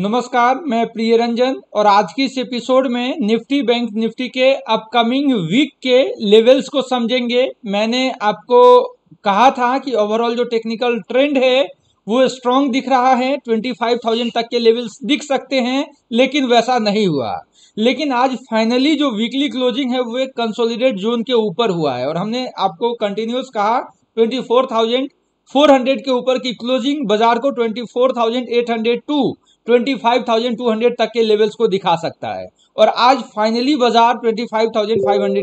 नमस्कार मैं प्रिय रंजन और आज की इस एपिसोड में निफ्टी बैंक निफ्टी के अपकमिंग वीक के लेवल्स को समझेंगे मैंने आपको कहा था कि ओवरऑल जो टेक्निकल ट्रेंड है वो स्ट्रांग दिख रहा है 25,000 तक के लेवल्स दिख सकते हैं लेकिन वैसा नहीं हुआ लेकिन आज फाइनली जो वीकली क्लोजिंग है वो एक कंसोलिडेट जोन के ऊपर हुआ है और हमने आपको कंटिन्यूस कहा 24,400 के ऊपर की क्लोजिंग बाजार को 24,802 25,200 तक के लेवल्स को दिखा सकता है और आज फाइनली बाजार 25,500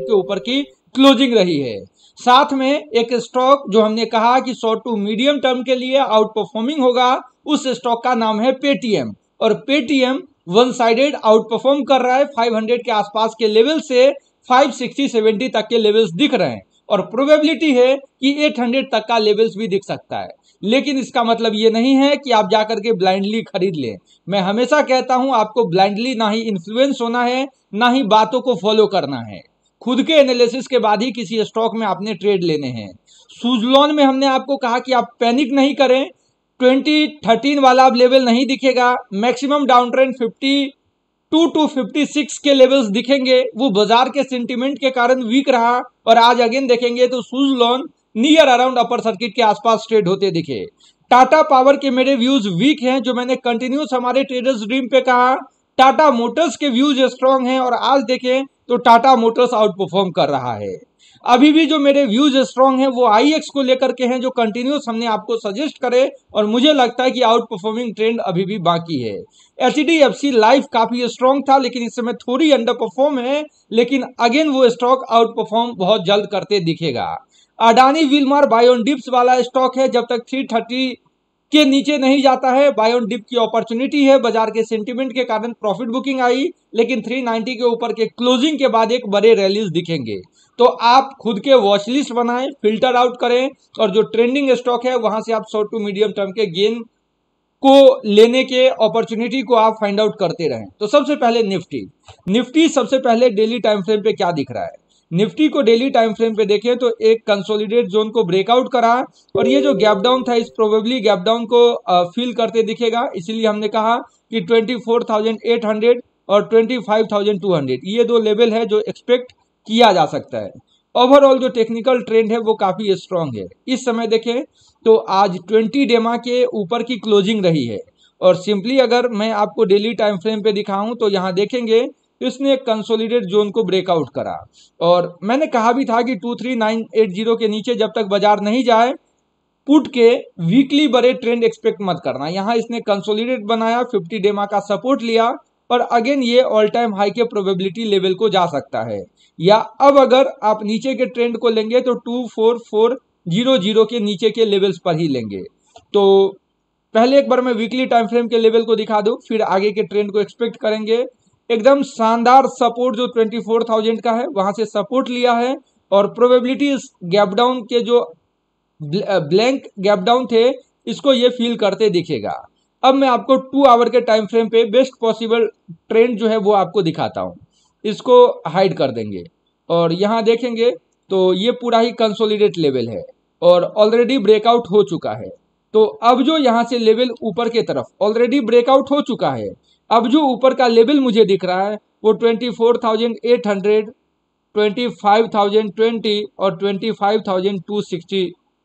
के ऊपर की क्लोजिंग रही है साथ में एक स्टॉक जो हमने कहा कि शॉर्ट टू मीडियम टर्म के लिए आउट परफॉर्मिंग होगा उस स्टॉक का नाम है पेटीएम और Paytm one sided outperform कर रहा है 500 के आसपास के लेवल से 560 70 तक के लेवल्स दिख रहे हैं और प्रोबेबिलिटी है कि 800 तक का लेवल्स भी दिख सकता है लेकिन इसका मतलब ये नहीं है कि आप जाकर के ब्लाइंडली खरीद लें मैं हमेशा कहता हूं आपको ब्लाइंडली ना ही इन्फ्लुएंस होना है ना ही बातों को फॉलो करना है खुद के एनालिसिस के बाद ही किसी स्टॉक में आपने ट्रेड लेने हैं सुजलॉन में हमने आपको कहा कि आप पैनिक नहीं करें ट्वेंटी थर्टीन वाला आप लेवल नहीं दिखेगा maximum down trend fifty two two fifty six के लेवल्स दिखेंगे वो बाजार के सेंटिमेंट के कारण वीक रहा और आज अगेन देखेंगे तो Suzlon near around upper circuit के आसपास ट्रेड होते दिखे टाटा पावर के मेरे व्यूज वीक हैं जो मैंने कंटिन्यूस हमारे ट्रेडर्स ड्रीम पे कहा टाटा मोटर्स के व्यूज स्ट्रांग हैं और आज देखें तो टाटा मोटर्स आउट परफॉर्म कर रहा है अभी भी जो मेरे व्यूज स्ट्रांग हैं वो आई को लेकर के हैं जो कंटिन्यूस हमने आपको सजेस्ट करे और मुझे लगता है कि आउट परफॉर्मिंग ट्रेंड अभी भी बाकी है H D F C life काफी स्ट्रांग था लेकिन इस समय थोड़ी अंडर परफॉर्म है लेकिन अगेन वो स्टॉक आउट परफॉर्म बहुत जल्द करते दिखेगा अडानी विलमर बायोन डिप्स वाला स्टॉक है जब तक थ्री थर्टी के नीचे नहीं जाता है बायोन डिप की अपॉर्चुनिटी है बाजार के सेंटीमेंट के कारण प्रॉफिट बुकिंग आई लेकिन 390 के ऊपर के क्लोजिंग के बाद एक बड़े रैलीज दिखेंगे तो आप खुद के वॉचलिस्ट बनाएं फिल्टर आउट करें और जो ट्रेंडिंग स्टॉक है वहां से आप शॉर्ट टू मीडियम टर्म के गेन को लेने के अपॉर्चुनिटी को आप फाइंड आउट करते रहें तो सबसे पहले निफ्टी निफ्टी सबसे पहले डेली टाइम फ्रेम पे क्या दिख रहा है निफ्टी को डेली टाइम फ्रेम पे देखें तो एक कंसोलिडेट जोन को ब्रेकआउट करा और ये जो गैप डाउन था इस प्रोबेबली गैप डाउन को फील करते दिखेगा इसीलिए हमने कहा कि 24,800 और 25,200 ये दो लेवल है जो एक्सपेक्ट किया जा सकता है ओवरऑल जो टेक्निकल ट्रेंड है वो काफ़ी स्ट्रांग है इस समय देखें तो आज ट्वेंटी डेमा के ऊपर की क्लोजिंग रही है और सिंपली अगर मैं आपको डेली टाइम फ्रेम पे दिखाऊं तो यहाँ देखेंगे इसने एक कंसोलिडेट जोन को ब्रेकआउट करा और मैंने कहा भी था कि 23980 के नीचे जब तक बाजार नहीं जाए पुट के वीकली बड़े ट्रेंड एक्सपेक्ट मत करना यहाँ इसने कंसोलिडेट बनाया 50 डेमा का सपोर्ट लिया और अगेन ये ऑल टाइम हाई के प्रोबेबिलिटी लेवल को जा सकता है या अब अगर आप नीचे के ट्रेंड को लेंगे तो two four four zero zero के नीचे के लेवल्स पर ही लेंगे तो पहले एक बार मैं वीकली टाइम फ्रेम के लेवल को दिखा दूँ फिर आगे के ट्रेंड को एक्सपेक्ट करेंगे एकदम शानदार सपोर्ट जो 24,000 का है वहां से सपोर्ट लिया है और प्रोबेबिलिटी इस गैप डाउन के जो ब्लैंक गैप डाउन थे इसको ये फील करते दिखेगा अब मैं आपको टू आवर के टाइम फ्रेम पे बेस्ट पॉसिबल ट्रेंड जो है वो आपको दिखाता हूँ इसको हाइड कर देंगे और यहाँ देखेंगे तो ये पूरा ही कंसोलिडेट लेवल है और ऑलरेडी ब्रेकआउट हो चुका है तो अब जो यहाँ से लेवल ऊपर की तरफ ऑलरेडी ब्रेकआउट हो चुका है अब जो ऊपर का लेवल मुझे दिख रहा है वो twenty four thousand eight hundred twenty five thousand twenty और twenty five thousand two sixty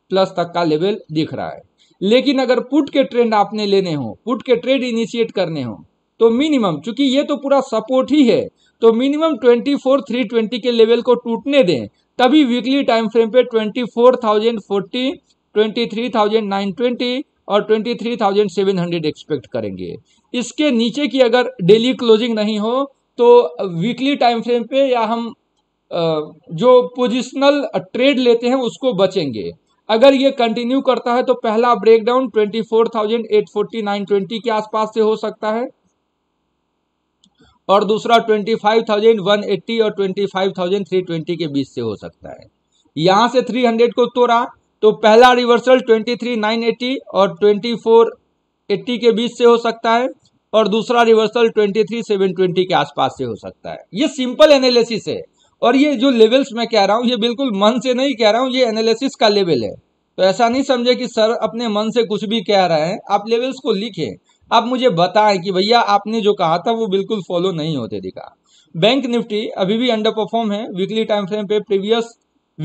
plus तक का लेवल दिख रहा है लेकिन अगर पुट के ट्रेंड आपने लेने हो पुट के ट्रेड इनिशिएट करने हो तो मिनिमम चूंकि ये तो पूरा सपोर्ट ही है तो minimum twenty four three twenty के लेवल को टूटने दें तभी वीकली टाइम फ्रेम पे twenty four thousand forty twenty three thousand nine twenty और twenty three thousand seven hundred expect करेंगे इसके नीचे की अगर डेली क्लोजिंग नहीं हो तो वीकली टाइम फ्रेम पे या हम जो पोजिशनल ट्रेड लेते हैं उसको बचेंगे अगर ये कंटिन्यू करता है तो पहला ब्रेकडाउन 24,849.20 के आसपास से हो सकता है और दूसरा 25,180 और 25,320 के बीच से हो सकता है यहां से 300 को तोड़ा तो पहला रिवर्सल 23,980 और 24,80 के बीच से हो सकता है और दूसरा रिवर्सल 23720 के आसपास से हो सकता है ये सिंपल एनालिसिस है और ये जो लेवल्स मैं कह रहा हूँ ये बिल्कुल मन से नहीं कह रहा हूँ ये एनालिसिस का लेवल है तो ऐसा नहीं समझे कि सर अपने मन से कुछ भी कह रहे हैं आप लेवल्स को लिखें आप मुझे बताएं कि भैया आपने जो कहा था वो बिल्कुल फॉलो नहीं होते दिखा बैंक निफ्टी अभी भी अंडर परफॉर्म है वीकली टाइम फ्रेम पे प्रीवियस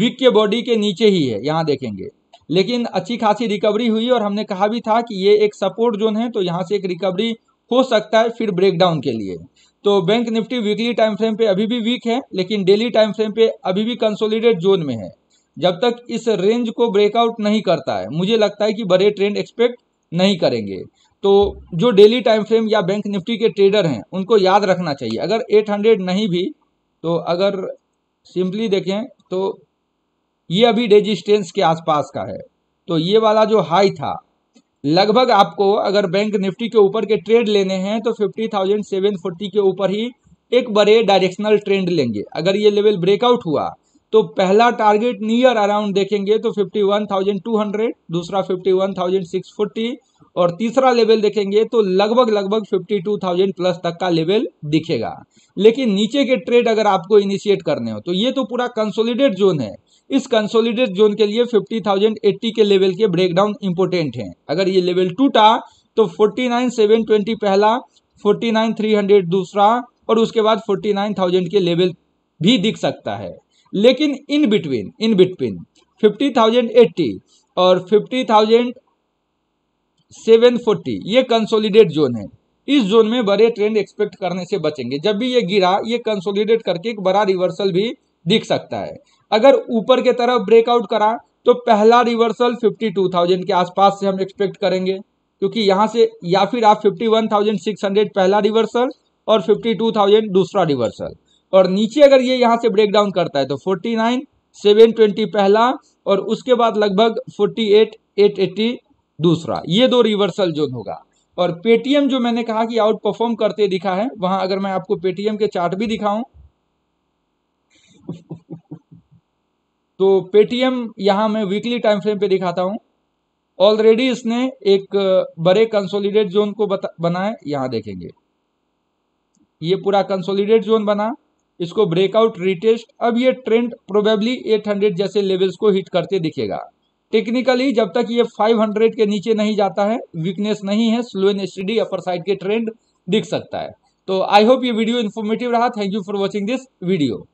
वीक के बॉडी के नीचे ही है यहाँ देखेंगे लेकिन अच्छी खासी रिकवरी हुई और हमने कहा भी था कि ये एक सपोर्ट जोन है तो यहाँ से एक रिकवरी हो सकता है फिर ब्रेकडाउन के लिए तो bank Nifty weekly time frame पे अभी भी वीक है लेकिन डेली टाइम फ्रेम पे अभी भी कंसोलिडेट जोन में है जब तक इस रेंज को ब्रेकआउट नहीं करता है मुझे लगता है कि बड़े ट्रेंड एक्सपेक्ट नहीं करेंगे तो जो डेली टाइम फ्रेम या बैंक निफ्टी के ट्रेडर हैं उनको याद रखना चाहिए अगर 800 नहीं भी तो अगर सिंपली देखें तो ये अभी रेजिस्टेंस के आसपास का है तो ये वाला जो हाई था लगभग आपको अगर बैंक निफ्टी के ऊपर के ट्रेड लेने हैं तो फिफ्टी थाउजेंड सेवन फोर्टी के ऊपर ही एक बड़े डायरेक्शनल ट्रेंड लेंगे अगर ये लेवल ब्रेकआउट हुआ तो पहला टारगेट नियर अराउंड देखेंगे तो fifty one thousand two hundred दूसरा fifty one thousand six forty और तीसरा लेवल देखेंगे तो लगभग लगभग 52,000 प्लस तक का लेवल दिखेगा लेकिन नीचे के ट्रेड अगर आपको इनिशिएट करने हो तो ये तो पूरा कंसोलिडेट जोन है इस कंसोलिडेट जोन के लिए 50,080 के लेवल के ब्रेकडाउन इंपोर्टेंट हैं अगर ये लेवल टूटा तो 49,720 पहला 49,300 दूसरा और उसके बाद 49,000 के लेवल भी दिख सकता है लेकिन in between in between eighty और 50,000 740 ये कंसोलिडेट जोन है इस जोन में बड़े ट्रेंड एक्सपेक्ट करने से बचेंगे जब भी ये गिरा ये कंसोलिडेट करके एक बड़ा रिवर्सल भी दिख सकता है अगर ऊपर के तरफ ब्रेकआउट करा तो पहला रिवर्सल 52,000 के आसपास से हम एक्सपेक्ट करेंगे क्योंकि यहाँ से या फिर आप 51,600 पहला रिवर्सल और 52,000 दूसरा रिवर्सल और नीचे अगर ये यहाँ से ब्रेक डाउन करता है तो 49, 720 पहला और उसके बाद लगभग 48, 880 दूसरा ये दो रिवर्सल जोन होगा और पेटीएम जो मैंने कहा कि आउट परफॉर्म करते दिखा है वहां अगर मैं आपको पेटीएम के चार्ट भी दिखाऊं तो पेटीएम यहां मैं वीकली टाइम फ्रेम पे दिखाता हूं ऑलरेडी इसने एक बड़े कंसोलिडेट जोन को बनाए यहां देखेंगे ये पूरा कंसोलिडेट जोन बना इसको ब्रेकआउट रिटेस्ट अब ये ट्रेंड प्रोबेबली 800 जैसे लेवल्स को हिट करते दिखेगा टेक्निकली जब तक ये 500 के नीचे नहीं जाता है वीकनेस नहीं है slow and steady upper side के ट्रेंड दिख सकता है तो आई होप ये वीडियो इन्फॉर्मेटिव रहा thank you for watching this video